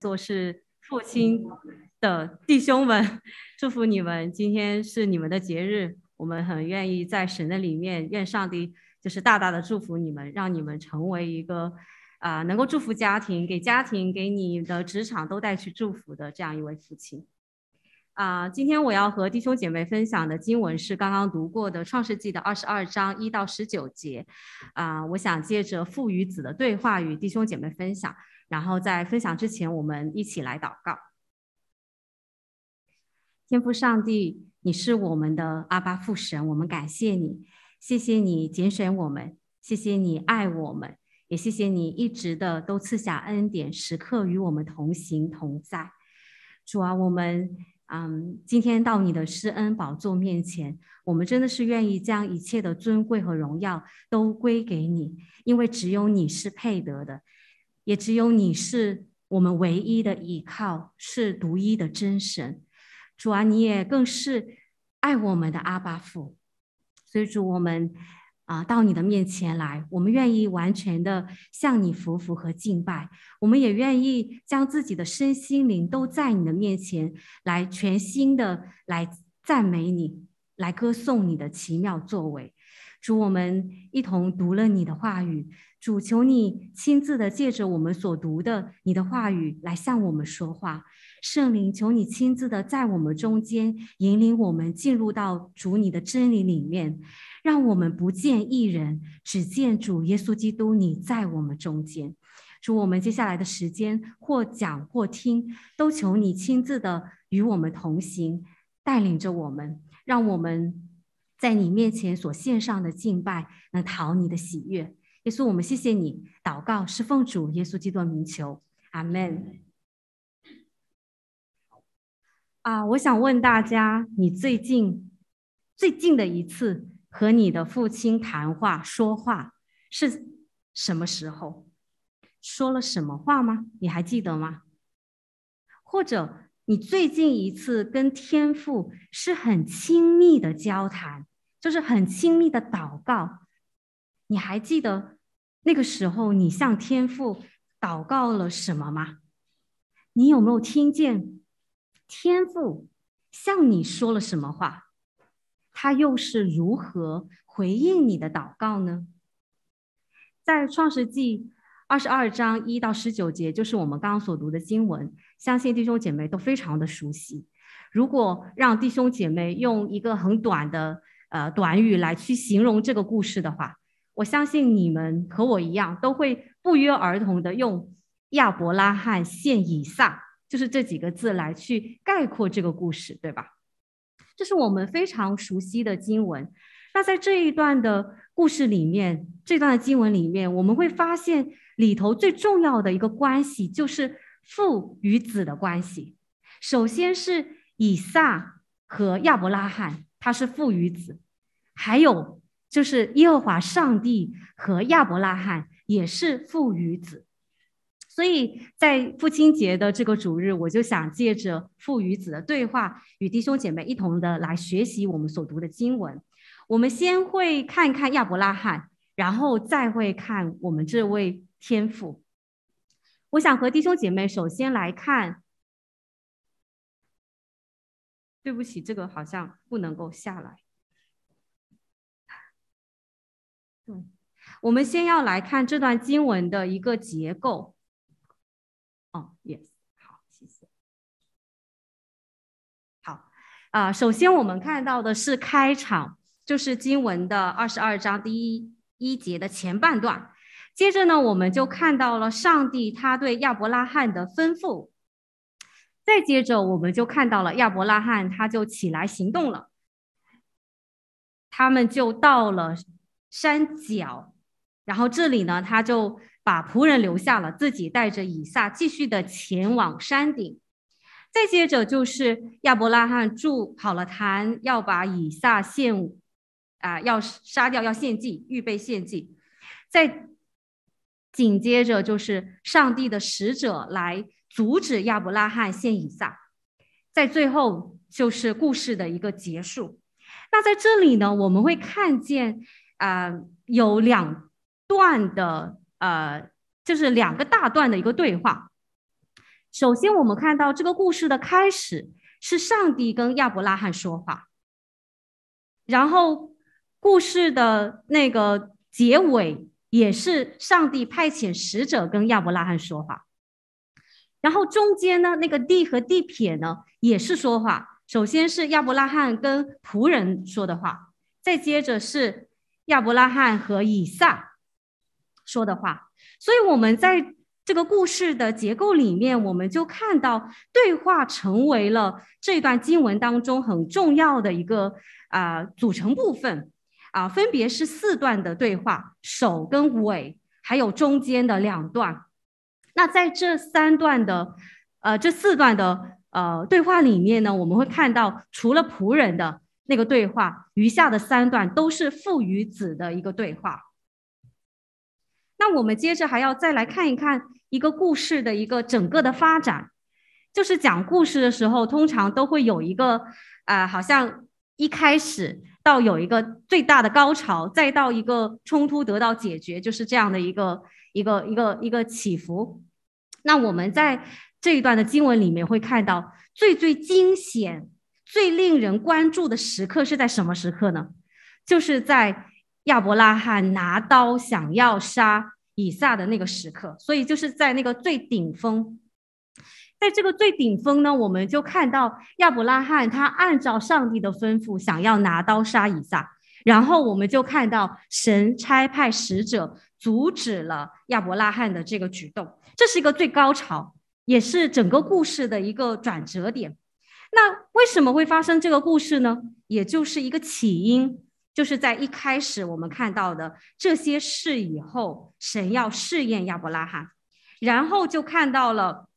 做是父亲的弟兄们，祝福你们！今天是你们的节日，我们很愿意在神的里面，愿上帝就是大大的祝福你们，让你们成为一个啊能够祝福家庭、给家庭、给你的职场都带去祝福的这样一位父亲。啊，今天我要和弟兄姐妹分享的经文是刚刚读过的《创世纪》的二十二章一到十九节。啊，我想借着父与子的对话与弟兄姐妹分享。然后在分享之前，我们一起来祷告。天父上帝，你是我们的阿巴父神，我们感谢你，谢谢你拣选我们，谢谢你爱我们，也谢谢你一直的都赐下恩典，时刻与我们同行同在。主啊，我们嗯，今天到你的施恩宝座面前，我们真的是愿意将一切的尊贵和荣耀都归给你，因为只有你是配得的。也只有你是我们唯一的依靠，是独一的真神。主啊，你也更是爱我们的阿巴父。所以主，我们啊，到你的面前来，我们愿意完全的向你服服和敬拜。我们也愿意将自己的身心灵都在你的面前来，全新的来赞美你，来歌颂你的奇妙作为。主，我们一同读了你的话语。主求你亲自的借着我们所读的你的话语来向我们说话，圣灵求你亲自的在我们中间引领我们进入到主你的真理里面，让我们不见一人，只见主耶稣基督你在我们中间。主，我们接下来的时间或讲或听，都求你亲自的与我们同行，带领着我们，让我们在你面前所献上的敬拜能讨你的喜悦。耶稣，我们谢谢你。祷告是奉主耶稣基督名求，阿门。啊，我想问大家，你最近最近的一次和你的父亲谈话、说话是什么时候？说了什么话吗？你还记得吗？或者你最近一次跟天父是很亲密的交谈，就是很亲密的祷告？你还记得那个时候你向天父祷告了什么吗？你有没有听见天父向你说了什么话？他又是如何回应你的祷告呢？在创世纪二十二章一到十九节，就是我们刚刚所读的经文，相信弟兄姐妹都非常的熟悉。如果让弟兄姐妹用一个很短的呃短语来去形容这个故事的话，我相信你们和我一样，都会不约而同的用“亚伯拉罕献以撒”就是这几个字来去概括这个故事，对吧？这是我们非常熟悉的经文。那在这一段的故事里面，这段的经文里面，我们会发现里头最重要的一个关系就是父与子的关系。首先是以撒和亚伯拉罕，他是父与子，还有。就是耶和华上帝和亚伯拉罕也是父与子，所以在父亲节的这个主日，我就想借着父与子的对话，与弟兄姐妹一同的来学习我们所读的经文。我们先会看一看亚伯拉罕，然后再会看我们这位天父。我想和弟兄姐妹首先来看，对不起，这个好像不能够下来。我们先要来看这段经文的一个结构。哦，yes，好，谢谢。好，啊，首先我们看到的是开场，就是经文的二十二章第一一节的前半段。接着呢，我们就看到了上帝他对亚伯拉罕的吩咐。再接着，我们就看到了亚伯拉罕他就起来行动了，他们就到了。山脚，然后这里呢，他就把仆人留下了，自己带着以撒继续的前往山顶。再接着就是亚伯拉罕筑好了坛，要把以撒献，啊，要杀掉，要献祭，预备献祭。再紧接着就是上帝的使者来阻止亚伯拉罕献以撒。在最后就是故事的一个结束。那在这里呢，我们会看见。呃，有两段的，呃，就是两个大段的一个对话。首先，我们看到这个故事的开始是上帝跟亚伯拉罕说话，然后故事的那个结尾也是上帝派遣使者跟亚伯拉罕说话，然后中间呢，那个地和地撇呢也是说话。首先是亚伯拉罕跟仆人说的话，再接着是。亚伯拉罕和以撒说的话，所以，我们在这个故事的结构里面，我们就看到对话成为了这段经文当中很重要的一个啊组成部分啊，分别是四段的对话，首跟尾，还有中间的两段。那在这三段的呃这四段的呃对话里面呢，我们会看到除了仆人的。那个对话，余下的三段都是父与子的一个对话。那我们接着还要再来看一看一个故事的一个整个的发展，就是讲故事的时候，通常都会有一个啊，好像一开始到有一个最大的高潮，再到一个冲突得到解决，就是这样的一个一个一个一个起伏。那我们在这一段的经文里面会看到最最惊险。最令人关注的时刻是在什么时刻呢？就是在亚伯拉罕拿刀想要杀以撒的那个时刻。所以就是在那个最顶峰，在这个最顶峰呢，我们就看到亚伯拉罕他按照上帝的吩咐想要拿刀杀以撒，然后我们就看到神差派使者阻止了亚伯拉罕的这个举动。这是一个最高潮，也是整个故事的一个转折点。那为什么会发生这个故事呢？也就是一个起因，就是在一开始我们看到的这些事以后，神要试验亚伯拉罕，然后就看到了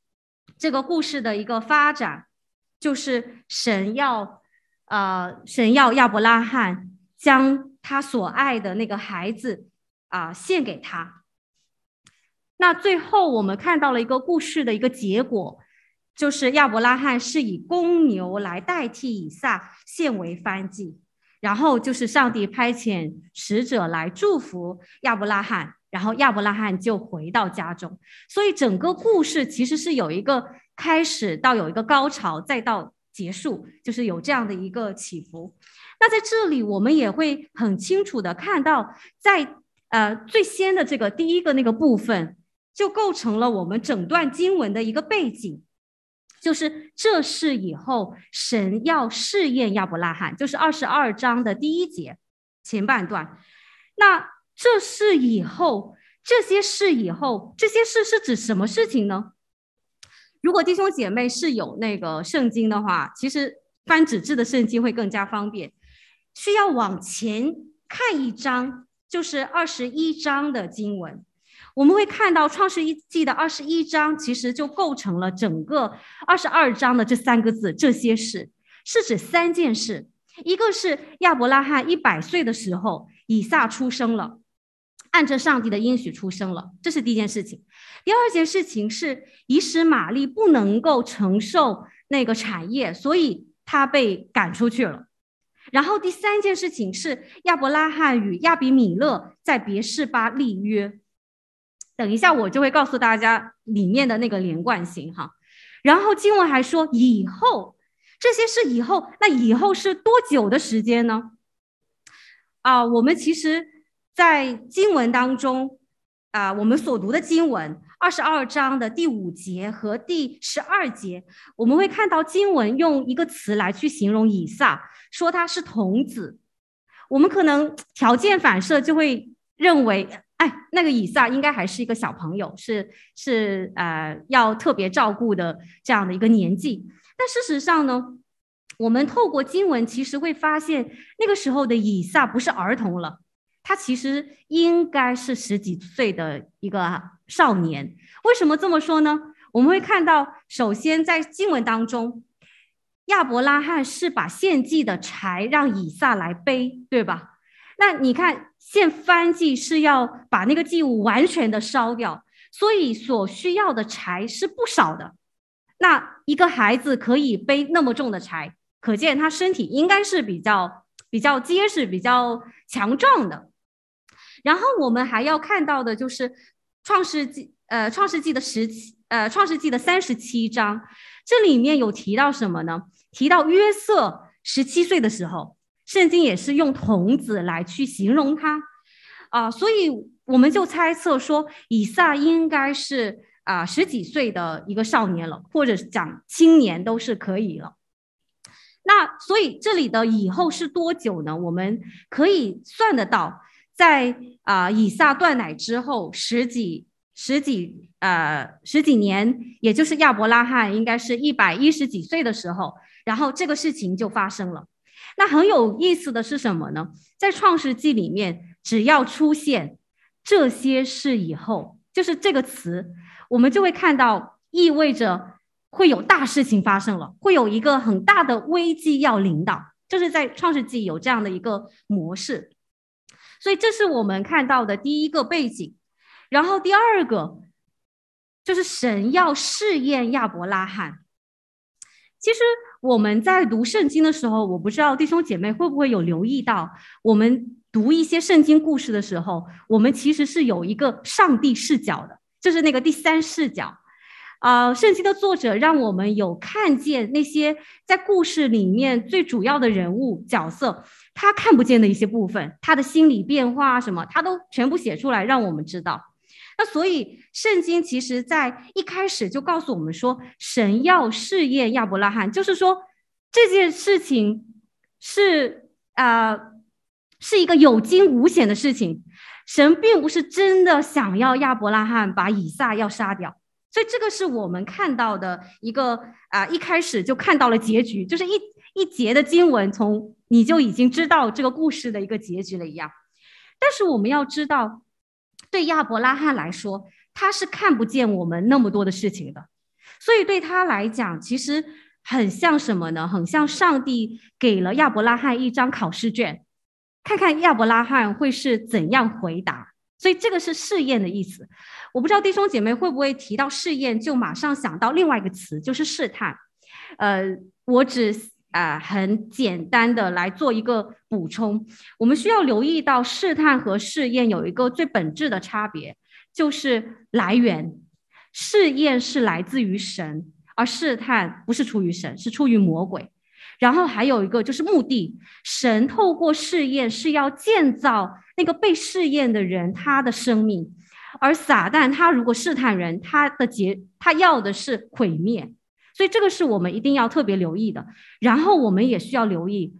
这个故事的一个发展，就是神要，呃，神要亚伯拉罕将他所爱的那个孩子啊献给他。那最后我们看到了一个故事的一个结果。就是亚伯拉罕是以公牛来代替以撒献为翻祭，然后就是上帝派遣使者来祝福亚伯拉罕，然后亚伯拉罕就回到家中。所以整个故事其实是有一个开始到有一个高潮，再到结束，就是有这样的一个起伏。那在这里我们也会很清楚的看到，在呃最先的这个第一个那个部分，就构成了我们整段经文的一个背景。就是这是以后神要试验亚伯拉罕，就是二十二章的第一节前半段。那这是以后这些事以后这些事是指什么事情呢？如果弟兄姐妹是有那个圣经的话，其实翻纸质的圣经会更加方便。需要往前看一章，就是二十一章的经文。我们会看到《创世一的二十一章，其实就构成了整个二十二章的这三个字，这些事是指三件事：一个是亚伯拉罕一百岁的时候，以撒出生了，按着上帝的应许出生了，这是第一件事情；第二件事情是以使玛丽不能够承受那个产业，所以她被赶出去了；然后第三件事情是亚伯拉罕与亚比米勒在别是巴立约。等一下，我就会告诉大家里面的那个连贯性哈。然后经文还说以后这些是以后，那以后是多久的时间呢？啊，我们其实，在经文当中，啊，我们所读的经文二十二章的第五节和第十二节，我们会看到经文用一个词来去形容以撒，说他是童子。我们可能条件反射就会认为。那个以撒应该还是一个小朋友，是是呃要特别照顾的这样的一个年纪。但事实上呢，我们透过经文其实会发现，那个时候的以撒不是儿童了，他其实应该是十几岁的一个少年。为什么这么说呢？我们会看到，首先在经文当中，亚伯拉罕是把献祭的柴让以撒来背，对吧？那你看，现翻祭是要把那个祭物完全的烧掉，所以所需要的柴是不少的。那一个孩子可以背那么重的柴，可见他身体应该是比较比较结实、比较强壮的。然后我们还要看到的就是《创世纪》呃，《创世纪》的十七呃，《创世纪》的三十七章，这里面有提到什么呢？提到约瑟十七岁的时候。圣经也是用童子来去形容他，啊，所以我们就猜测说，以撒应该是啊十几岁的一个少年了，或者是讲青年都是可以了。那所以这里的以后是多久呢？我们可以算得到，在啊以撒断奶之后十几十几呃十几年，也就是亚伯拉罕应该是一百一十几岁的时候，然后这个事情就发生了。那很有意思的是什么呢？在创世纪里面，只要出现这些事以后，就是这个词，我们就会看到，意味着会有大事情发生了，会有一个很大的危机要领导，就是在创世纪有这样的一个模式。所以这是我们看到的第一个背景。然后第二个就是神要试验亚伯拉罕。其实。我们在读圣经的时候，我不知道弟兄姐妹会不会有留意到，我们读一些圣经故事的时候，我们其实是有一个上帝视角的，就是那个第三视角。啊，圣经的作者让我们有看见那些在故事里面最主要的人物角色，他看不见的一些部分，他的心理变化什么，他都全部写出来，让我们知道。那所以，圣经其实在一开始就告诉我们说，神要试验亚伯拉罕，就是说这件事情是啊是一个有惊无险的事情。神并不是真的想要亚伯拉罕把以撒要杀掉，所以这个是我们看到的一个啊一开始就看到了结局，就是一一节的经文，从你就已经知道这个故事的一个结局了一样。但是我们要知道。对亚伯拉罕来说，他是看不见我们那么多的事情的，所以对他来讲，其实很像什么呢？很像上帝给了亚伯拉罕一张考试卷，看看亚伯拉罕会是怎样回答。所以这个是试验的意思。我不知道弟兄姐妹会不会提到试验就马上想到另外一个词，就是试探。呃，我只。呃，很简单的来做一个补充，我们需要留意到试探和试验有一个最本质的差别，就是来源。试验是来自于神，而试探不是出于神，是出于魔鬼。然后还有一个就是目的，神透过试验是要建造那个被试验的人他的生命，而撒旦他如果试探人，他的结他要的是毁灭。所以这个是我们一定要特别留意的。然后我们也需要留意，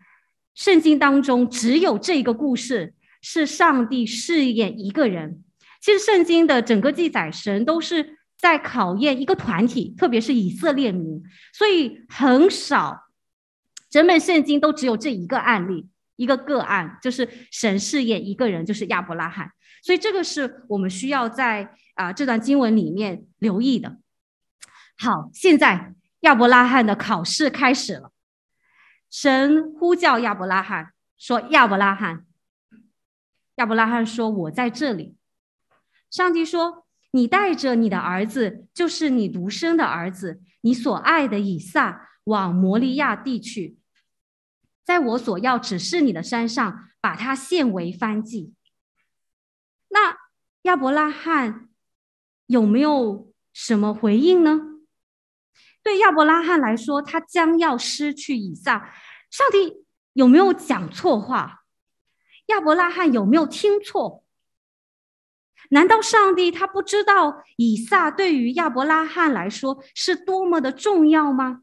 圣经当中只有这个故事是上帝试验一个人。其实圣经的整个记载，神都是在考验一个团体，特别是以色列民。所以很少，整本圣经都只有这一个案例，一个个案，就是神试验一个人，就是亚伯拉罕。所以这个是我们需要在啊这段经文里面留意的。好，现在。亚伯拉罕的考试开始了，神呼叫亚伯拉罕说：“亚伯拉罕。”亚伯拉罕说：“我在这里。”上帝说：“你带着你的儿子，就是你独生的儿子，你所爱的以撒，往摩利亚地去，在我所要指示你的山上，把它献为番祭。”那亚伯拉罕有没有什么回应呢？对亚伯拉罕来说，他将要失去以撒。上帝有没有讲错话？亚伯拉罕有没有听错？难道上帝他不知道以撒对于亚伯拉罕来说是多么的重要吗？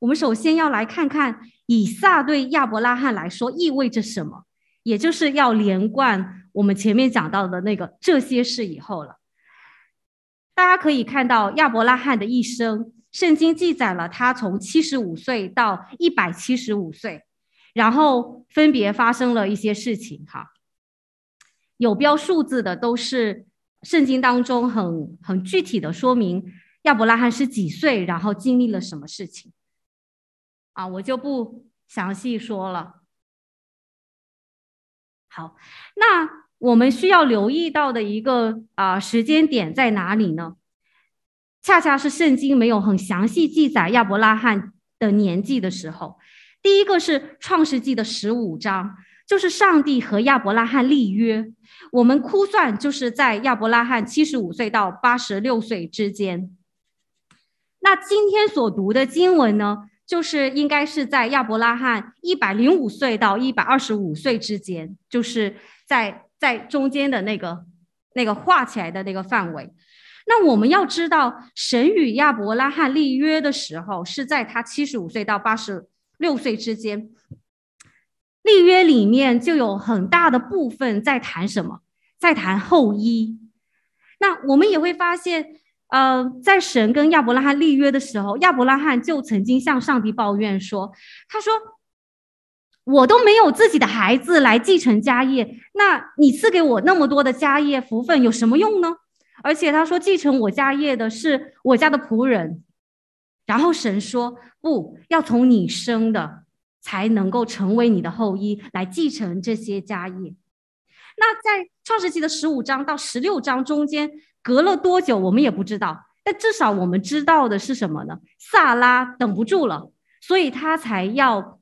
我们首先要来看看以撒对亚伯拉罕来说意味着什么，也就是要连贯我们前面讲到的那个这些事以后了。大家可以看到亚伯拉罕的一生，圣经记载了他从七十五岁到一百七十五岁，然后分别发生了一些事情。哈，有标数字的都是圣经当中很很具体的说明亚伯拉罕是几岁，然后经历了什么事情。啊，我就不详细说了。好，那。我们需要留意到的一个啊时间点在哪里呢？恰恰是圣经没有很详细记载亚伯拉罕的年纪的时候。第一个是创世纪的十五章，就是上帝和亚伯拉罕立约，我们估算就是在亚伯拉罕七十五岁到八十六岁之间。那今天所读的经文呢，就是应该是在亚伯拉罕一百零五岁到一百二十五岁之间，就是在。在中间的那个那个画起来的那个范围，那我们要知道，神与亚伯拉罕立约的时候，是在他七十五岁到八十六岁之间。立约里面就有很大的部分在谈什么，在谈后裔。那我们也会发现，呃，在神跟亚伯拉罕立约的时候，亚伯拉罕就曾经向上帝抱怨说，他说。我都没有自己的孩子来继承家业，那你赐给我那么多的家业福分有什么用呢？而且他说继承我家业的是我家的仆人，然后神说不要从你生的才能够成为你的后裔来继承这些家业。那在创世纪的十五章到十六章中间隔了多久我们也不知道，但至少我们知道的是什么呢？萨拉等不住了，所以他才要。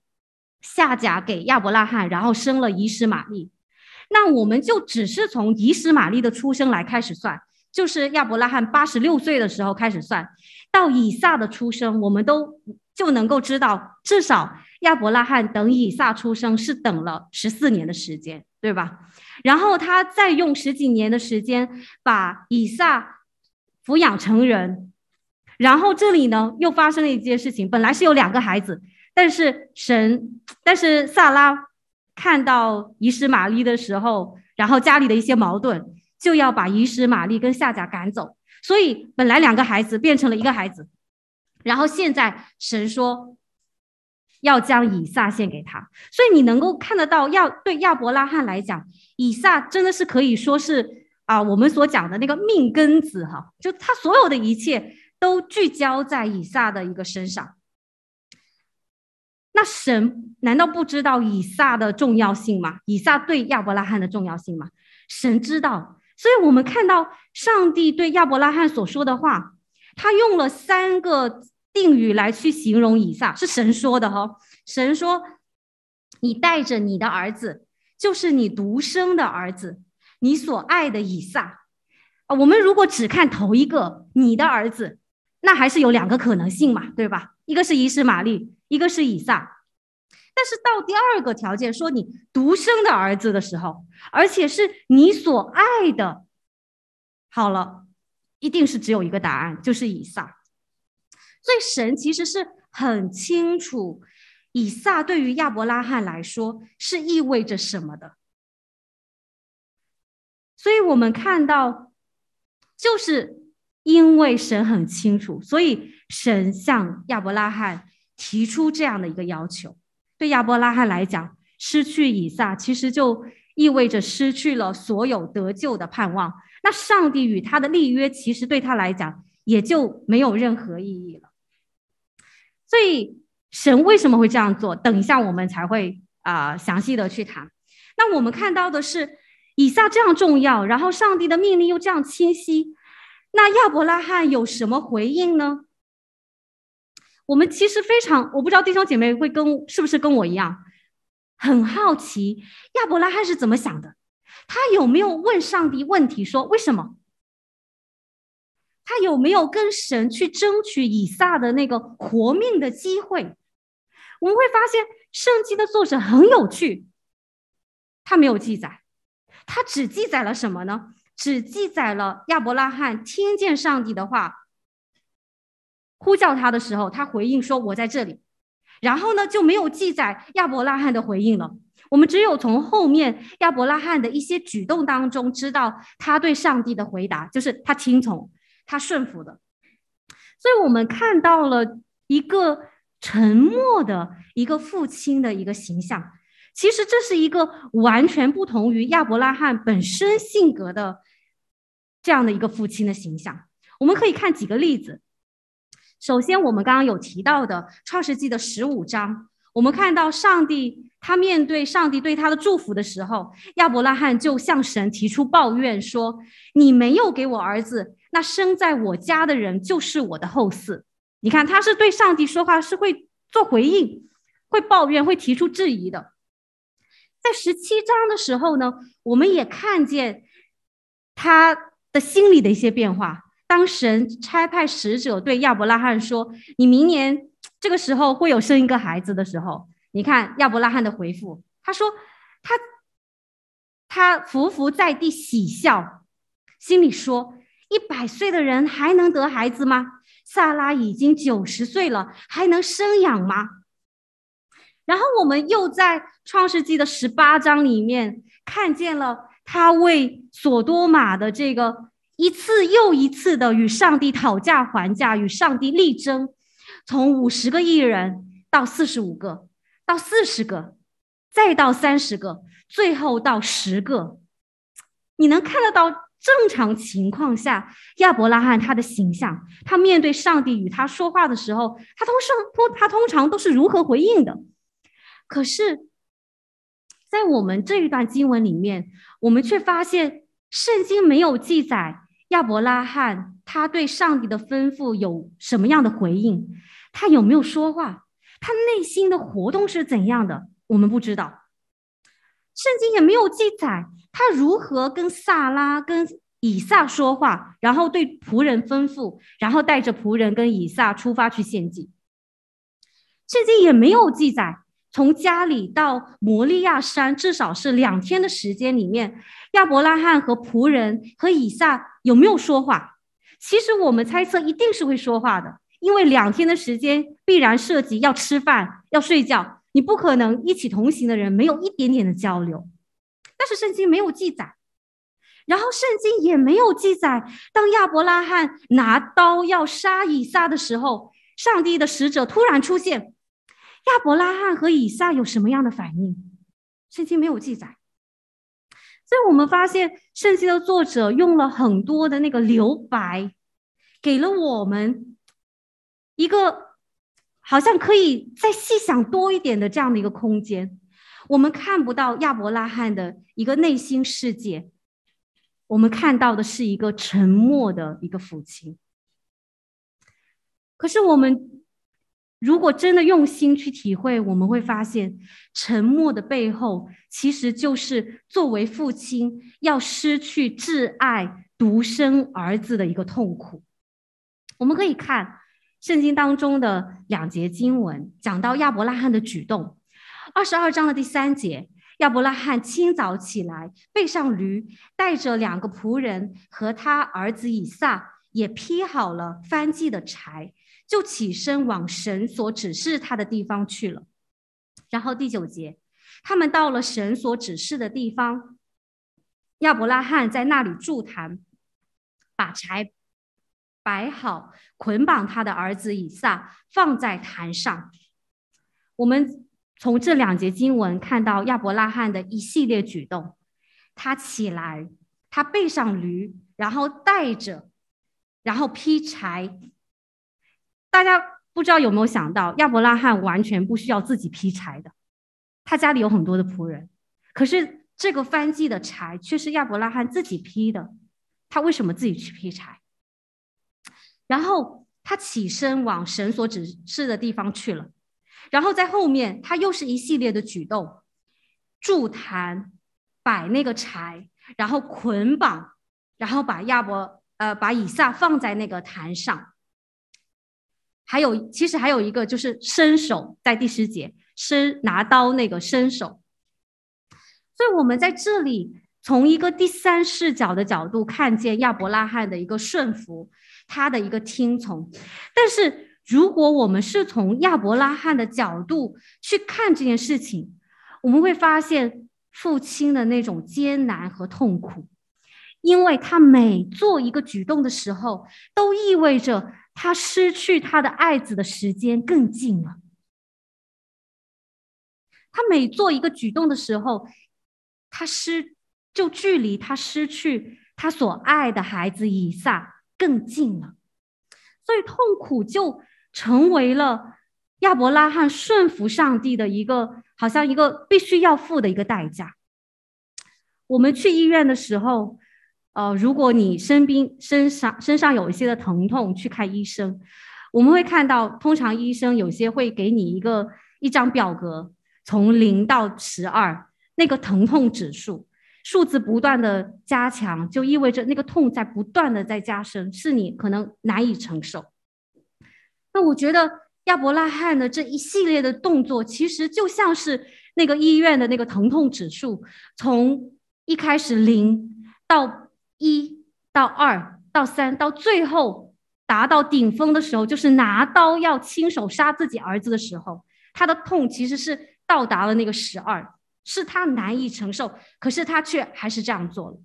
夏甲给亚伯拉罕，然后生了以实玛利。那我们就只是从以实玛利的出生来开始算，就是亚伯拉罕八十六岁的时候开始算，到以撒的出生，我们都就能够知道，至少亚伯拉罕等以撒出生是等了十四年的时间，对吧？然后他再用十几年的时间把以撒抚养成人。然后这里呢，又发生了一件事情，本来是有两个孩子。但是神，但是萨拉看到遗失玛丽的时候，然后家里的一些矛盾，就要把遗失玛丽跟夏甲赶走，所以本来两个孩子变成了一个孩子，然后现在神说要将以撒献给他，所以你能够看得到，要对亚伯拉罕来讲，以撒真的是可以说是啊，我们所讲的那个命根子哈，就他所有的一切都聚焦在以撒的一个身上。那神难道不知道以撒的重要性吗？以撒对亚伯拉罕的重要性吗？神知道，所以我们看到上帝对亚伯拉罕所说的话，他用了三个定语来去形容以撒，是神说的哈。神说：“你带着你的儿子，就是你独生的儿子，你所爱的以撒。”啊，我们如果只看头一个“你的儿子”，那还是有两个可能性嘛，对吧？一个是以实玛利，一个是以撒，但是到第二个条件说你独生的儿子的时候，而且是你所爱的，好了，一定是只有一个答案，就是以撒。所以神其实是很清楚以撒对于亚伯拉罕来说是意味着什么的，所以我们看到就是。因为神很清楚，所以神向亚伯拉罕提出这样的一个要求。对亚伯拉罕来讲，失去以撒其实就意味着失去了所有得救的盼望。那上帝与他的立约，其实对他来讲也就没有任何意义了。所以神为什么会这样做？等一下我们才会啊详细的去谈。那我们看到的是以撒这样重要，然后上帝的命令又这样清晰。那亚伯拉罕有什么回应呢？我们其实非常，我不知道弟兄姐妹会跟是不是跟我一样，很好奇亚伯拉罕是怎么想的？他有没有问上帝问题说为什么？他有没有跟神去争取以撒的那个活命的机会？我们会发现圣经的作者很有趣，他没有记载，他只记载了什么呢？只记载了亚伯拉罕听见上帝的话，呼叫他的时候，他回应说：“我在这里。”然后呢，就没有记载亚伯拉罕的回应了。我们只有从后面亚伯拉罕的一些举动当中知道他对上帝的回答，就是他听从、他顺服的。所以，我们看到了一个沉默的一个父亲的一个形象。其实，这是一个完全不同于亚伯拉罕本身性格的。这样的一个父亲的形象，我们可以看几个例子。首先，我们刚刚有提到的《创世纪》的十五章，我们看到上帝他面对上帝对他的祝福的时候，亚伯拉罕就向神提出抱怨说：“你没有给我儿子，那生在我家的人就是我的后嗣。”你看，他是对上帝说话，是会做回应、会抱怨、会提出质疑的。在十七章的时候呢，我们也看见他。的心理的一些变化。当神差派使者对亚伯拉罕说：“你明年这个时候会有生一个孩子的时候”，你看亚伯拉罕的回复，他说：“他他伏伏在地喜笑，心里说：一百岁的人还能得孩子吗？萨拉已经九十岁了，还能生养吗？”然后我们又在《创世纪》的十八章里面看见了。他为索多玛的这个一次又一次的与上帝讨价还价、与上帝力争，从五十个亿人到四十五个，到四十个，再到三十个，最后到十个。你能看得到正常情况下亚伯拉罕他的形象？他面对上帝与他说话的时候，他通上通他通常都是如何回应的？可是。在我们这一段经文里面，我们却发现圣经没有记载亚伯拉罕他对上帝的吩咐有什么样的回应，他有没有说话，他内心的活动是怎样的，我们不知道。圣经也没有记载他如何跟萨拉跟以撒说话，然后对仆人吩咐，然后带着仆人跟以撒出发去献祭。圣经也没有记载。从家里到摩利亚山，至少是两天的时间里面，亚伯拉罕和仆人和以撒有没有说话？其实我们猜测一定是会说话的，因为两天的时间必然涉及要吃饭、要睡觉，你不可能一起同行的人没有一点点的交流。但是圣经没有记载，然后圣经也没有记载，当亚伯拉罕拿刀要杀以撒的时候，上帝的使者突然出现。亚伯拉罕和以撒有什么样的反应？圣经没有记载。所以我们发现，圣经的作者用了很多的那个留白，给了我们一个好像可以再细想多一点的这样的一个空间。我们看不到亚伯拉罕的一个内心世界，我们看到的是一个沉默的一个父亲。可是我们。如果真的用心去体会，我们会发现，沉默的背后其实就是作为父亲要失去挚爱独生儿子的一个痛苦。我们可以看圣经当中的两节经文，讲到亚伯拉罕的举动。二十二章的第三节，亚伯拉罕清早起来，背上驴，带着两个仆人和他儿子以撒，也劈好了翻祭的柴。就起身往神所指示他的地方去了。然后第九节，他们到了神所指示的地方，亚伯拉罕在那里筑坛，把柴摆好，捆绑他的儿子以撒，放在坛上。我们从这两节经文看到亚伯拉罕的一系列举动：他起来，他背上驴，然后带着，然后劈柴。大家不知道有没有想到，亚伯拉罕完全不需要自己劈柴的，他家里有很多的仆人，可是这个翻祭的柴却是亚伯拉罕自己劈的。他为什么自己去劈柴？然后他起身往神所指示的地方去了，然后在后面他又是一系列的举动：筑坛，摆那个柴，然后捆绑，然后把亚伯呃把以撒放在那个坛上。还有，其实还有一个就是伸手，在第十节，伸拿刀那个伸手。所以我们在这里从一个第三视角的角度，看见亚伯拉罕的一个顺服，他的一个听从。但是，如果我们是从亚伯拉罕的角度去看这件事情，我们会发现父亲的那种艰难和痛苦，因为他每做一个举动的时候，都意味着。他失去他的爱子的时间更近了。他每做一个举动的时候，他失就距离他失去他所爱的孩子以撒更近了。所以痛苦就成为了亚伯拉罕顺服上帝的一个，好像一个必须要付的一个代价。我们去医院的时候。呃，如果你身边身上身上有一些的疼痛，去看医生，我们会看到，通常医生有些会给你一个一张表格，从零到十二那个疼痛指数，数字不断的加强，就意味着那个痛在不断的在加深，是你可能难以承受。那我觉得亚伯拉罕的这一系列的动作，其实就像是那个医院的那个疼痛指数，从一开始零到。一到二到三，到最后达到顶峰的时候，就是拿刀要亲手杀自己儿子的时候，他的痛其实是到达了那个十二，是他难以承受，可是他却还是这样做了。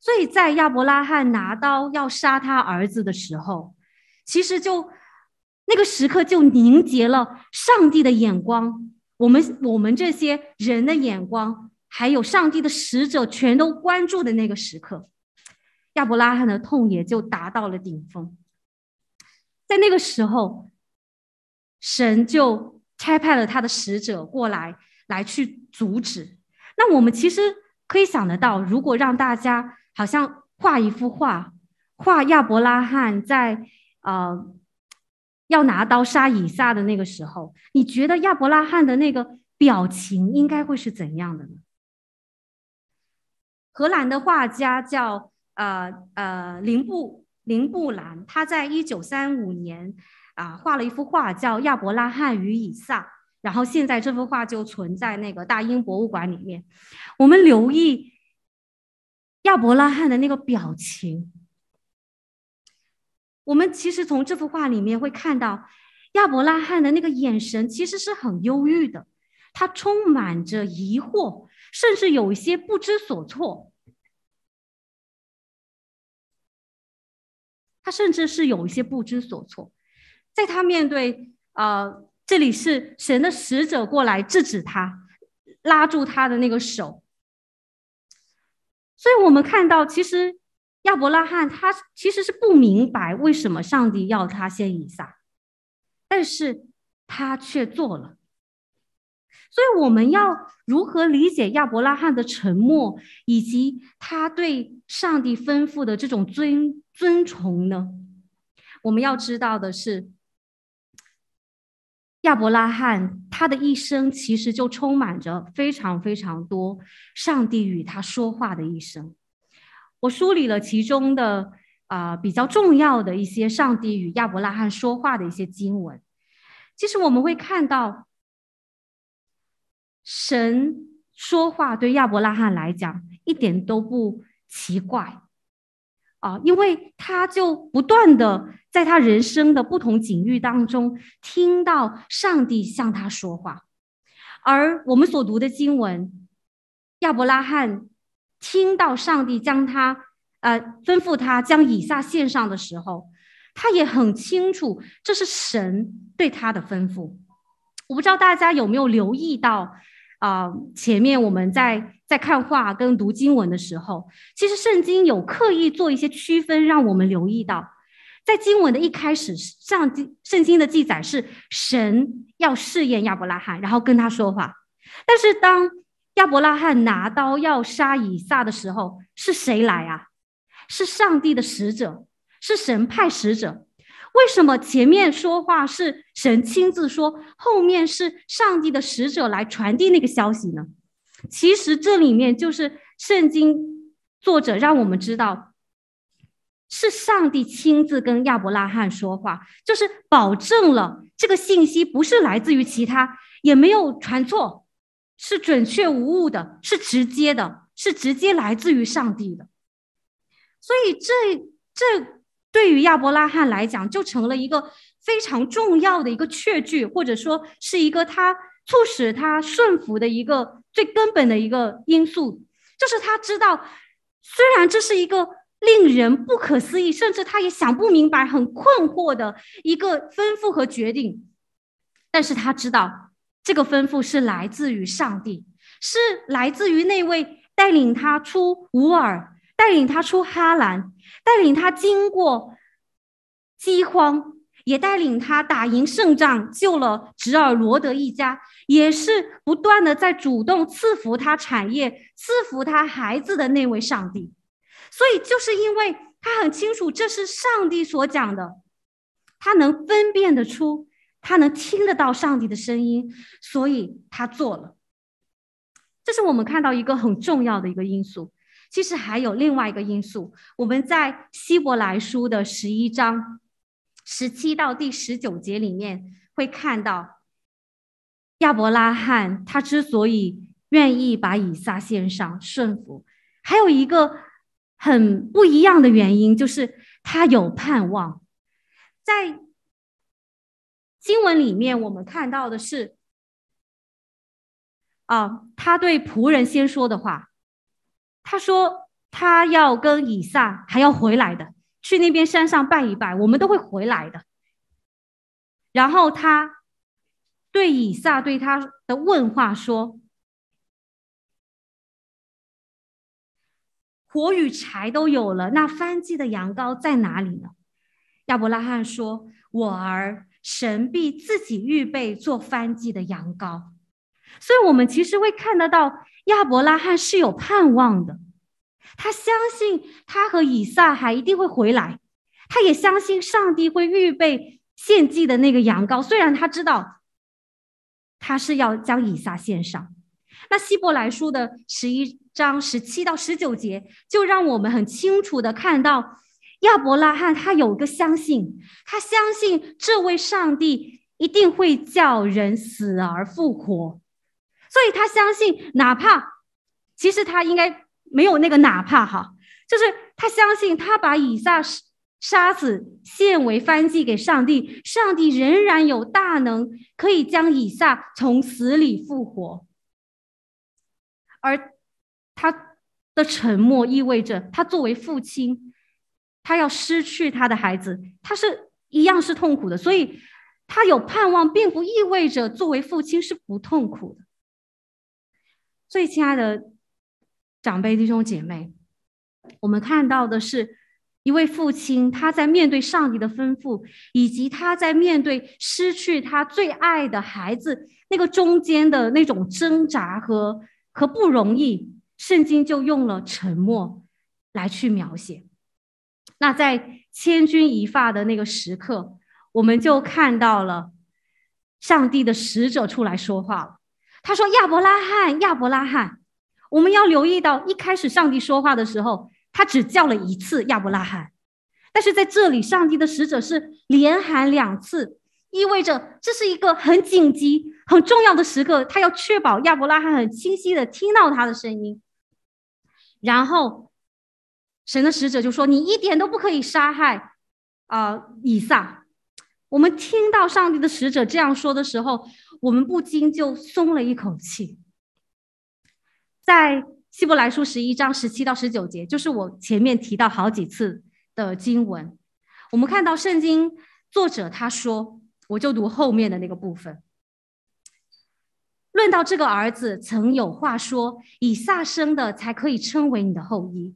所以，在亚伯拉罕拿刀要杀他儿子的时候，其实就那个时刻就凝结了上帝的眼光，我们我们这些人的眼光。还有上帝的使者全都关注的那个时刻，亚伯拉罕的痛也就达到了顶峰。在那个时候，神就差派了他的使者过来，来去阻止。那我们其实可以想得到，如果让大家好像画一幅画，画亚伯拉罕在呃要拿刀杀以撒的那个时候，你觉得亚伯拉罕的那个表情应该会是怎样的呢？荷兰的画家叫呃呃林布林布兰，他在一九三五年啊画了一幅画叫《亚伯拉罕与以撒》，然后现在这幅画就存在那个大英博物馆里面。我们留意亚伯拉罕的那个表情，我们其实从这幅画里面会看到亚伯拉罕的那个眼神其实是很忧郁的，他充满着疑惑。甚至有一些不知所措，他甚至是有一些不知所措，在他面对啊，这里是神的使者过来制止他，拉住他的那个手，所以我们看到，其实亚伯拉罕他其实是不明白为什么上帝要他先以撒，但是他却做了。所以我们要如何理解亚伯拉罕的沉默以及他对上帝吩咐的这种尊尊崇呢？我们要知道的是，亚伯拉罕他的一生其实就充满着非常非常多上帝与他说话的一生。我梳理了其中的啊比较重要的一些上帝与亚伯拉罕说话的一些经文，其实我们会看到。神说话对亚伯拉罕来讲一点都不奇怪啊，因为他就不断的在他人生的不同境遇当中听到上帝向他说话，而我们所读的经文，亚伯拉罕听到上帝将他呃吩咐他将以撒献上的时候，他也很清楚这是神对他的吩咐。我不知道大家有没有留意到。啊，前面我们在在看画跟读经文的时候，其实圣经有刻意做一些区分，让我们留意到，在经文的一开始，上经圣经的记载是神要试验亚伯拉罕，然后跟他说话。但是当亚伯拉罕拿刀要杀以撒的时候，是谁来啊？是上帝的使者，是神派使者。为什么前面说话是神亲自说，后面是上帝的使者来传递那个消息呢？其实这里面就是圣经作者让我们知道，是上帝亲自跟亚伯拉罕说话，就是保证了这个信息不是来自于其他，也没有传错，是准确无误的，是直接的，是直接来自于上帝的。所以这这。对于亚伯拉罕来讲，就成了一个非常重要的一个确据，或者说是一个他促使他顺服的一个最根本的一个因素，就是他知道，虽然这是一个令人不可思议，甚至他也想不明白、很困惑的一个吩咐和决定，但是他知道这个吩咐是来自于上帝，是来自于那位带领他出乌尔。带领他出哈兰，带领他经过饥荒，也带领他打赢胜仗，救了侄儿罗德一家，也是不断的在主动赐福他产业，赐福他孩子的那位上帝。所以，就是因为他很清楚这是上帝所讲的，他能分辨得出，他能听得到上帝的声音，所以他做了。这是我们看到一个很重要的一个因素。其实还有另外一个因素，我们在希伯来书的十一章十七到第十九节里面会看到，亚伯拉罕他之所以愿意把以撒献上顺服，还有一个很不一样的原因，就是他有盼望。在经文里面，我们看到的是，啊，他对仆人先说的话。他说：“他要跟以撒，还要回来的，去那边山上拜一拜。我们都会回来的。”然后他对以撒对他的问话说：“火与柴都有了，那翻祭的羊羔在哪里呢？”亚伯拉罕说：“我儿神必自己预备做翻祭的羊羔。”所以我们其实会看得到。亚伯拉罕是有盼望的，他相信他和以撒还一定会回来，他也相信上帝会预备献祭的那个羊羔。虽然他知道他是要将以撒献上，那希伯来书的十一章十七到十九节就让我们很清楚的看到，亚伯拉罕他有一个相信，他相信这位上帝一定会叫人死而复活。所以他相信，哪怕其实他应该没有那个哪怕哈，就是他相信，他把以撒杀死献为翻祭给上帝，上帝仍然有大能，可以将以撒从死里复活。而他的沉默意味着，他作为父亲，他要失去他的孩子，他是一样是痛苦的。所以，他有盼望，并不意味着作为父亲是不痛苦的。最亲爱的长辈弟兄姐妹，我们看到的是一位父亲，他在面对上帝的吩咐，以及他在面对失去他最爱的孩子那个中间的那种挣扎和和不容易，圣经就用了沉默来去描写。那在千钧一发的那个时刻，我们就看到了上帝的使者出来说话了。他说：“亚伯拉罕，亚伯拉罕，我们要留意到，一开始上帝说话的时候，他只叫了一次亚伯拉罕，但是在这里，上帝的使者是连喊两次，意味着这是一个很紧急、很重要的时刻，他要确保亚伯拉罕很清晰的听到他的声音。然后，神的使者就说：‘你一点都不可以杀害，啊，以撒。’我们听到上帝的使者这样说的时候。”我们不禁就松了一口气。在希伯来书十一章十七到十九节，就是我前面提到好几次的经文，我们看到圣经作者他说，我就读后面的那个部分。论到这个儿子曾有话说：“以撒生的才可以称为你的后裔。”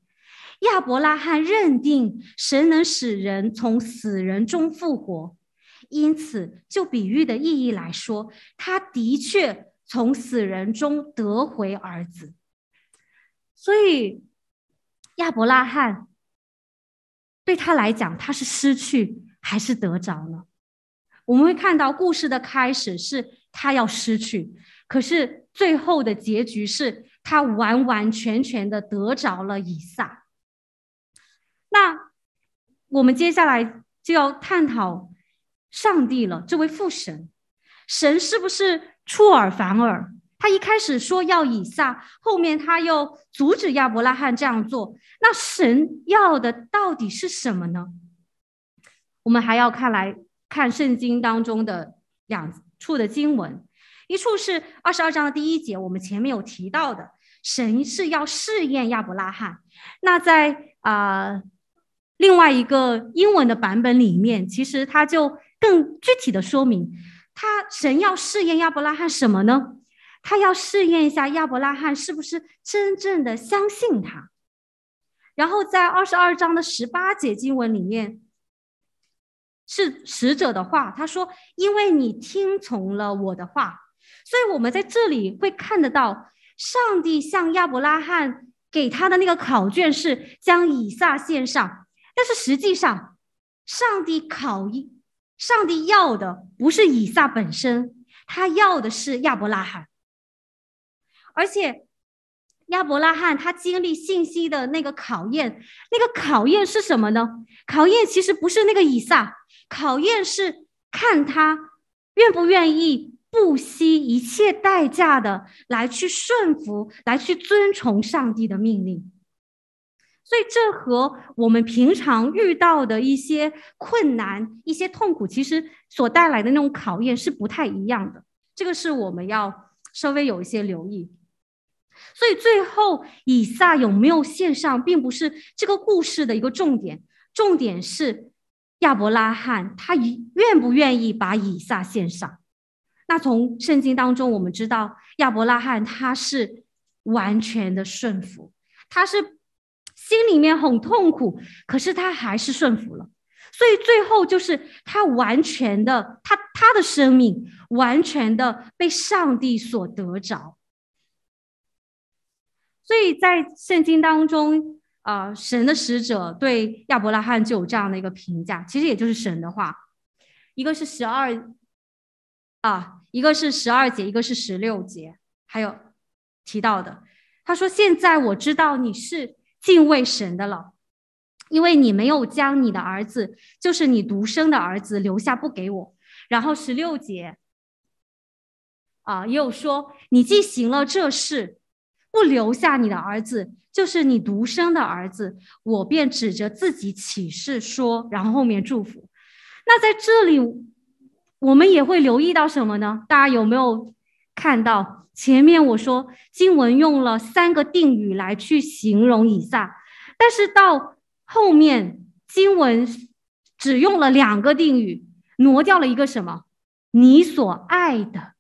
亚伯拉罕认定神能使人从死人中复活。因此，就比喻的意义来说，他的确从死人中得回儿子。所以，亚伯拉罕对他来讲，他是失去还是得着呢？我们会看到故事的开始是他要失去，可是最后的结局是他完完全全的得着了以撒。那我们接下来就要探讨。上帝了，这位父神，神是不是出尔反尔？他一开始说要以撒，后面他又阻止亚伯拉罕这样做。那神要的到底是什么呢？我们还要看来看圣经当中的两处的经文，一处是二十二章的第一节，我们前面有提到的，神是要试验亚伯拉罕。那在啊，另外一个英文的版本里面，其实他就。更具体的说明，他神要试验亚伯拉罕什么呢？他要试验一下亚伯拉罕是不是真正的相信他。然后在二十二章的十八节经文里面，是使者的话，他说：“因为你听从了我的话，所以我们在这里会看得到，上帝向亚伯拉罕给他的那个考卷是将以撒献上，但是实际上，上帝考一。”上帝要的不是以撒本身，他要的是亚伯拉罕。而且，亚伯拉罕他经历信息的那个考验，那个考验是什么呢？考验其实不是那个以撒，考验是看他愿不愿意不惜一切代价的来去顺服，来去遵从上帝的命令。所以这和我们平常遇到的一些困难、一些痛苦，其实所带来的那种考验是不太一样的。这个是我们要稍微有一些留意。所以最后以撒有没有献上，并不是这个故事的一个重点，重点是亚伯拉罕他愿不愿意把以撒献上。那从圣经当中我们知道，亚伯拉罕他是完全的顺服，他是。心里面很痛苦，可是他还是顺服了，所以最后就是他完全的，他他的生命完全的被上帝所得着。所以在圣经当中，啊，神的使者对亚伯拉罕就有这样的一个评价，其实也就是神的话，一个是十二，啊，一个是十二节，一个是十六节，还有提到的，他说：“现在我知道你是。”敬畏神的了，因为你没有将你的儿子，就是你独生的儿子留下不给我。然后十六节啊，又说你既行了这事，不留下你的儿子，就是你独生的儿子，我便指着自己起誓说，然后后面祝福。那在这里我们也会留意到什么呢？大家有没有？看到前面我说经文用了三个定语来去形容以撒，但是到后面经文只用了两个定语，挪掉了一个什么？你所爱的，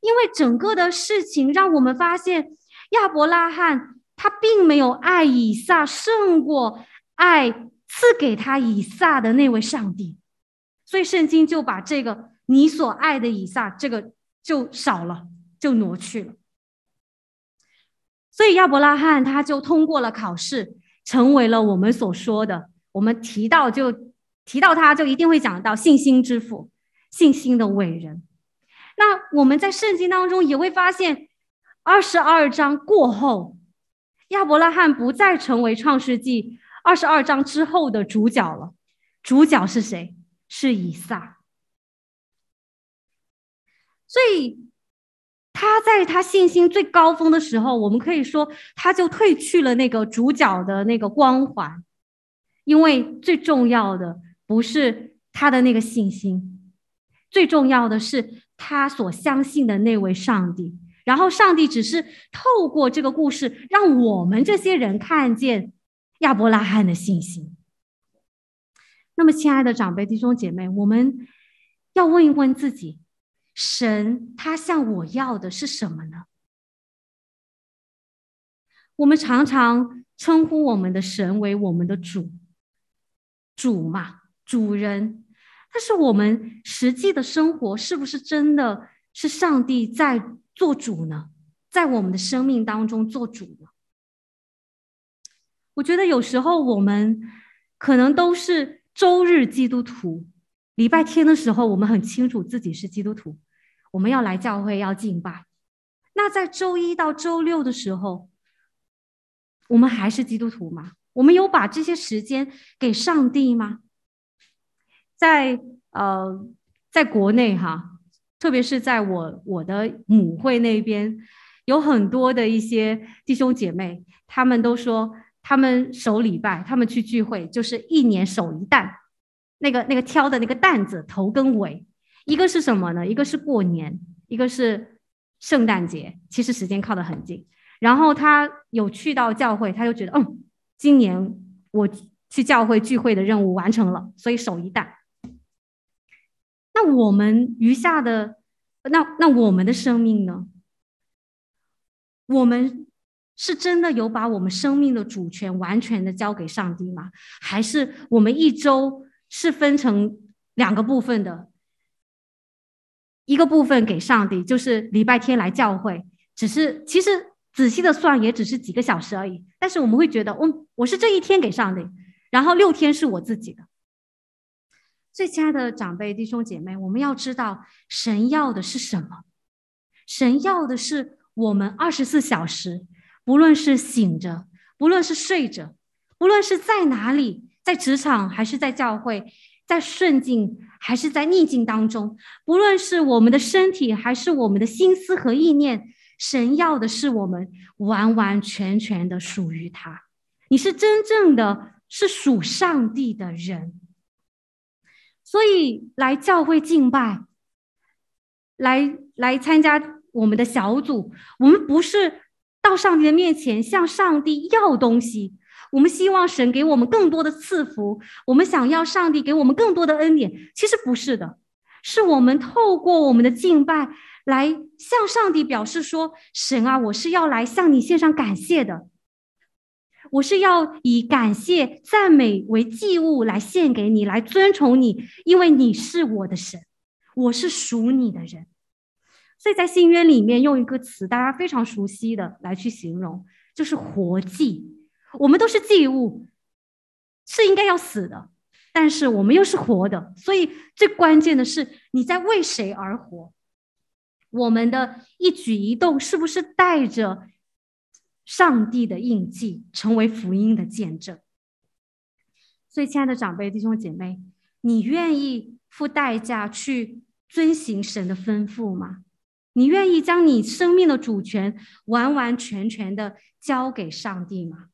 因为整个的事情让我们发现亚伯拉罕他并没有爱以撒胜过爱赐给他以撒的那位上帝，所以圣经就把这个你所爱的以撒这个。就少了，就挪去了。所以亚伯拉罕他就通过了考试，成为了我们所说的，我们提到就提到他就一定会讲到信心之父，信心的伟人。那我们在圣经当中也会发现，二十二章过后，亚伯拉罕不再成为创世纪二十二章之后的主角了。主角是谁？是以撒。所以，他在他信心最高峰的时候，我们可以说他就褪去了那个主角的那个光环，因为最重要的不是他的那个信心，最重要的是他所相信的那位上帝。然后，上帝只是透过这个故事，让我们这些人看见亚伯拉罕的信心。那么，亲爱的长辈弟兄姐妹，我们要问一问自己。神，他向我要的是什么呢？我们常常称呼我们的神为我们的主，主嘛，主人。但是我们实际的生活，是不是真的是上帝在做主呢？在我们的生命当中做主呢？我觉得有时候我们可能都是周日基督徒。礼拜天的时候，我们很清楚自己是基督徒，我们要来教会要敬拜。那在周一到周六的时候，我们还是基督徒吗？我们有把这些时间给上帝吗？在呃，在国内哈，特别是在我我的母会那边，有很多的一些弟兄姐妹，他们都说他们守礼拜，他们去聚会，就是一年守一旦，那个那个挑的那个担子头跟尾，一个是什么呢？一个是过年，一个是圣诞节，其实时间靠得很近。然后他有去到教会，他就觉得，嗯，今年我去教会聚会的任务完成了，所以手一担。那我们余下的，那那我们的生命呢？我们是真的有把我们生命的主权完全的交给上帝吗？还是我们一周？是分成两个部分的，一个部分给上帝，就是礼拜天来教会，只是其实仔细的算，也只是几个小时而已。但是我们会觉得，我我是这一天给上帝，然后六天是我自己的。最亲爱的长辈弟兄姐妹，我们要知道，神要的是什么？神要的是我们二十四小时，不论是醒着，不论是睡着，不论是在哪里。在职场还是在教会，在顺境还是在逆境当中，不论是我们的身体还是我们的心思和意念，神要的是我们完完全全的属于他。你是真正的是属上帝的人，所以来教会敬拜，来来参加我们的小组。我们不是到上帝的面前向上帝要东西。我们希望神给我们更多的赐福，我们想要上帝给我们更多的恩典。其实不是的，是我们透过我们的敬拜来向上帝表示说：“神啊，我是要来向你献上感谢的，我是要以感谢赞美为祭物来献给你，来尊崇你，因为你是我的神，我是属你的人。”所以在新约里面用一个词大家非常熟悉的来去形容，就是活祭。我们都是祭物，是应该要死的，但是我们又是活的，所以最关键的是你在为谁而活？我们的一举一动是不是带着上帝的印记，成为福音的见证？所以，亲爱的长辈、弟兄姐妹，你愿意付代价去遵行神的吩咐吗？你愿意将你生命的主权完完全全的交给上帝吗？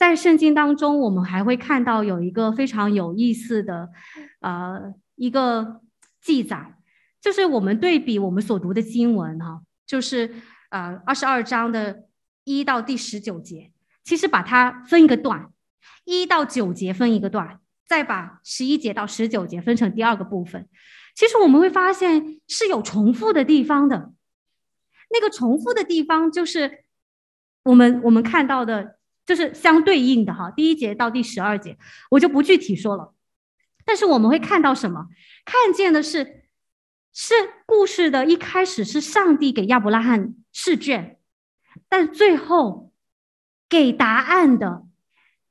在圣经当中，我们还会看到有一个非常有意思的，呃，一个记载，就是我们对比我们所读的经文哈，就是呃二十二章的一到第十九节，其实把它分一个段，一到九节分一个段，再把十一节到十九节分成第二个部分，其实我们会发现是有重复的地方的，那个重复的地方就是我们我们看到的。就是相对应的哈，第一节到第十二节，我就不具体说了。但是我们会看到什么？看见的是，是故事的一开始是上帝给亚伯拉罕试卷，但最后给答案的，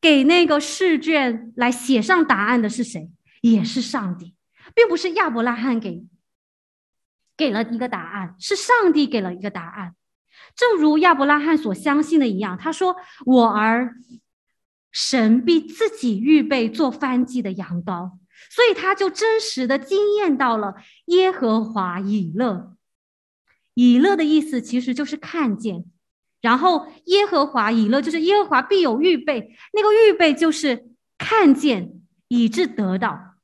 给那个试卷来写上答案的是谁？也是上帝，并不是亚伯拉罕给，给了一个答案，是上帝给了一个答案。正如亚伯拉罕所相信的一样，他说：“我儿，神必自己预备做翻祭的羊羔。”所以他就真实的经验到了耶和华以勒。以勒的意思其实就是看见。然后耶和华以勒就是耶和华必有预备，那个预备就是看见，以致得到，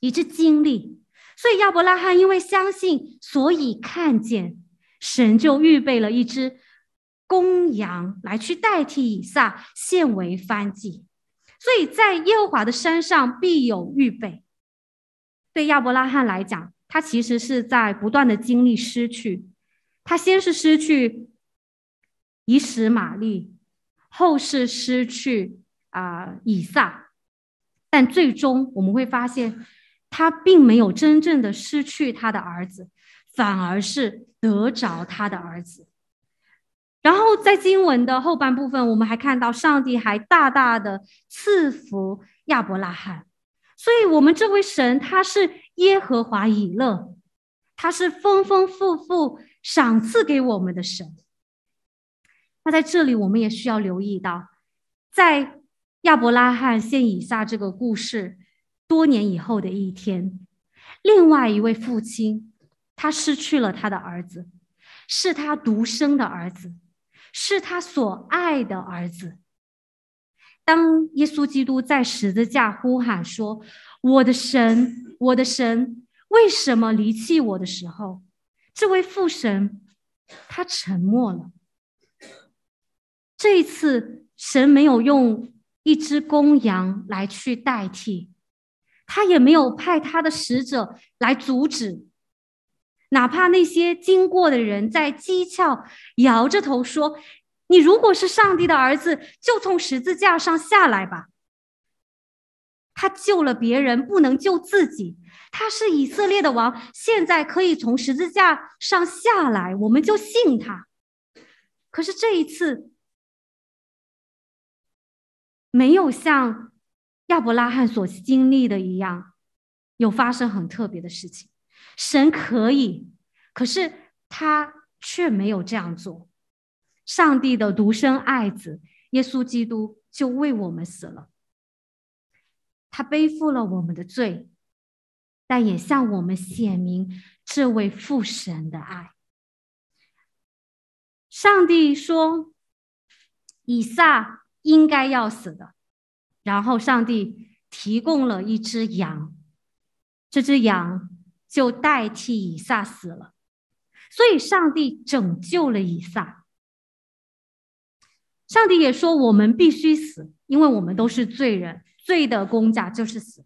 以致经历。所以亚伯拉罕因为相信，所以看见。神就预备了一只公羊来去代替以撒献为翻祭，所以在耶和华的山上必有预备。对亚伯拉罕来讲，他其实是在不断的经历失去。他先是失去以实玛利，后是失去啊以撒，但最终我们会发现，他并没有真正的失去他的儿子。反而是得着他的儿子。然后在经文的后半部分，我们还看到上帝还大大的赐福亚伯拉罕。所以，我们这位神他是耶和华以勒，他是丰丰富富赏赐给我们的神。那在这里，我们也需要留意到，在亚伯拉罕现以下这个故事多年以后的一天，另外一位父亲。他失去了他的儿子，是他独生的儿子，是他所爱的儿子。当耶稣基督在十字架呼喊说：“我的神，我的神，为什么离弃我的时候”，这位父神他沉默了。这一次，神没有用一只公羊来去代替，他也没有派他的使者来阻止。哪怕那些经过的人在讥诮，摇着头说：“你如果是上帝的儿子，就从十字架上下来吧。他救了别人，不能救自己。他是以色列的王，现在可以从十字架上下来，我们就信他。”可是这一次，没有像亚伯拉罕所经历的一样，有发生很特别的事情。神可以，可是他却没有这样做。上帝的独生爱子耶稣基督就为我们死了，他背负了我们的罪，但也向我们显明这位父神的爱。上帝说：“以撒应该要死的。”然后上帝提供了一只羊，这只羊。就代替以撒死了，所以上帝拯救了以撒。上帝也说，我们必须死，因为我们都是罪人，罪的公价就是死。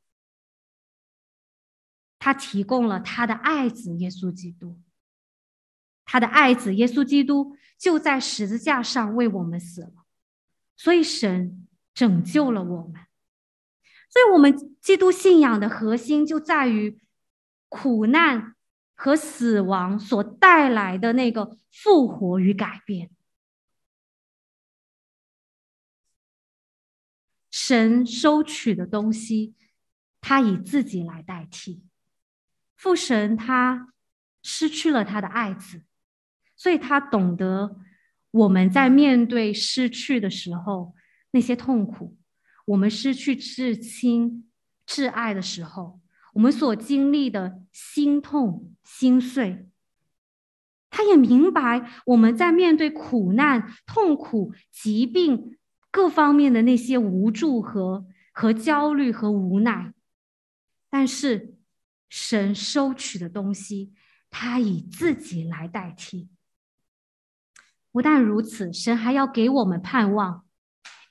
他提供了他的爱子耶稣基督，他的爱子耶稣基督就在十字架上为我们死了，所以神拯救了我们。所以，我们基督信仰的核心就在于。苦难和死亡所带来的那个复活与改变，神收取的东西，他以自己来代替。父神他失去了他的爱子，所以他懂得我们在面对失去的时候那些痛苦，我们失去至亲至爱的时候。我们所经历的心痛、心碎，他也明白我们在面对苦难、痛苦、疾病各方面的那些无助和和焦虑和无奈。但是，神收取的东西，他以自己来代替。不但如此，神还要给我们盼望。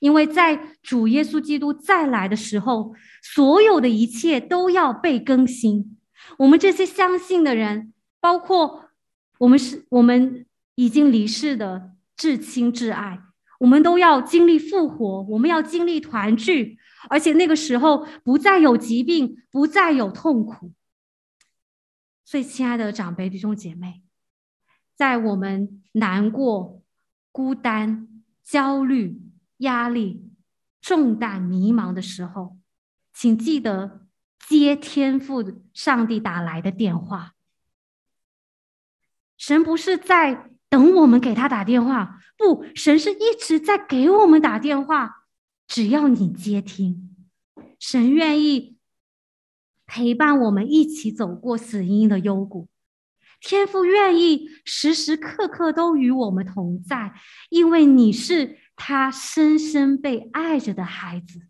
因为在主耶稣基督再来的时候，所有的一切都要被更新。我们这些相信的人，包括我们是我们已经离世的至亲至爱，我们都要经历复活，我们要经历团聚，而且那个时候不再有疾病，不再有痛苦。所以，亲爱的长辈弟兄姐妹，在我们难过、孤单、焦虑。压力、重担、迷茫的时候，请记得接天父上帝打来的电话。神不是在等我们给他打电话，不，神是一直在给我们打电话。只要你接听，神愿意陪伴我们一起走过死荫的幽谷。天父愿意时时刻刻都与我们同在，因为你是。他深深被爱着的孩子，《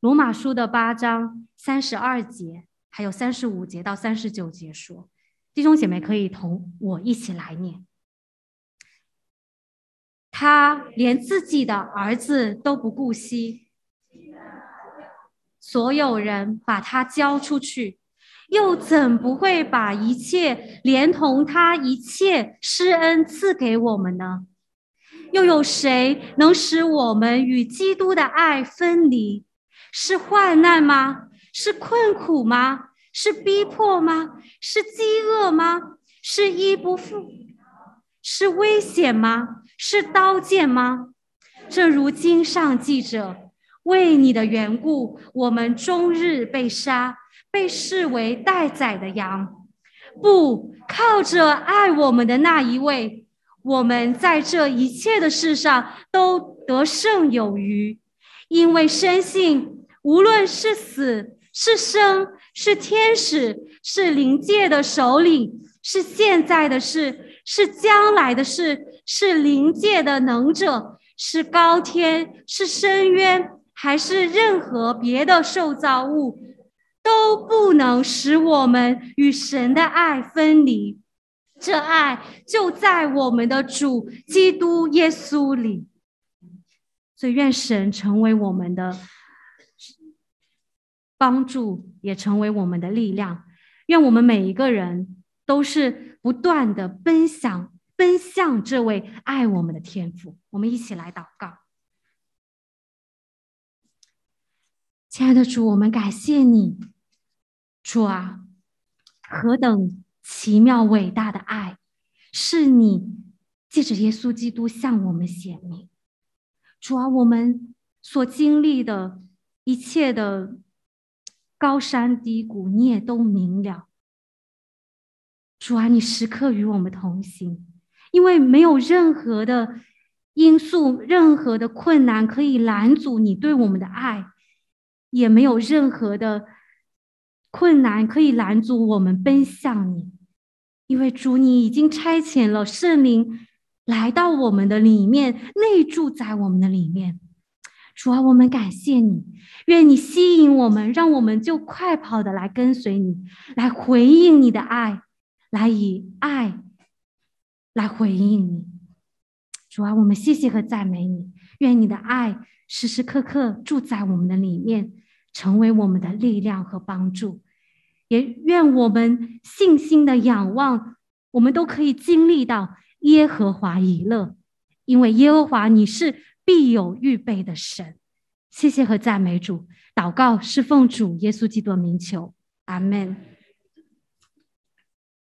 罗马书》的八章三十二节，还有三十五节到三十九节说：“弟兄姐妹可以同我一起来念。”他连自己的儿子都不顾惜，所有人把他交出去。又怎不会把一切连同他一切施恩赐给我们呢？又有谁能使我们与基督的爱分离？是患难吗？是困苦吗？是逼迫吗？是饥饿吗？是衣不复？是危险吗？是刀剑吗？正如经上记着，为你的缘故，我们终日被杀。被视为待宰的羊，不靠着爱我们的那一位，我们在这一切的事上都得胜有余，因为深信，无论是死是生，是天使是灵界的首领，是现在的事是将来的事，是灵界的能者，是高天是深渊，还是任何别的受造物。都不能使我们与神的爱分离，这爱就在我们的主基督耶稣里。所以，愿神成为我们的帮助，也成为我们的力量。愿我们每一个人都是不断的奔向奔向这位爱我们的天父。我们一起来祷告。亲爱的主，我们感谢你，主啊，何等奇妙伟大的爱，是你借着耶稣基督向我们显明。主啊，我们所经历的一切的高山低谷，你也都明了。主啊，你时刻与我们同行，因为没有任何的因素、任何的困难可以拦阻你对我们的爱。也没有任何的困难可以拦阻我们奔向你，因为主，你已经差遣了圣灵来到我们的里面，内住在我们的里面。主啊，我们感谢你，愿你吸引我们，让我们就快跑的来跟随你，来回应你的爱，来以爱来回应你。主啊，我们谢谢和赞美你，愿你的爱。时时刻刻住在我们的里面，成为我们的力量和帮助。也愿我们信心的仰望，我们都可以经历到耶和华以乐，因为耶和华你是必有预备的神。谢谢和赞美主，祷告侍奉主耶稣基督，明求，阿门。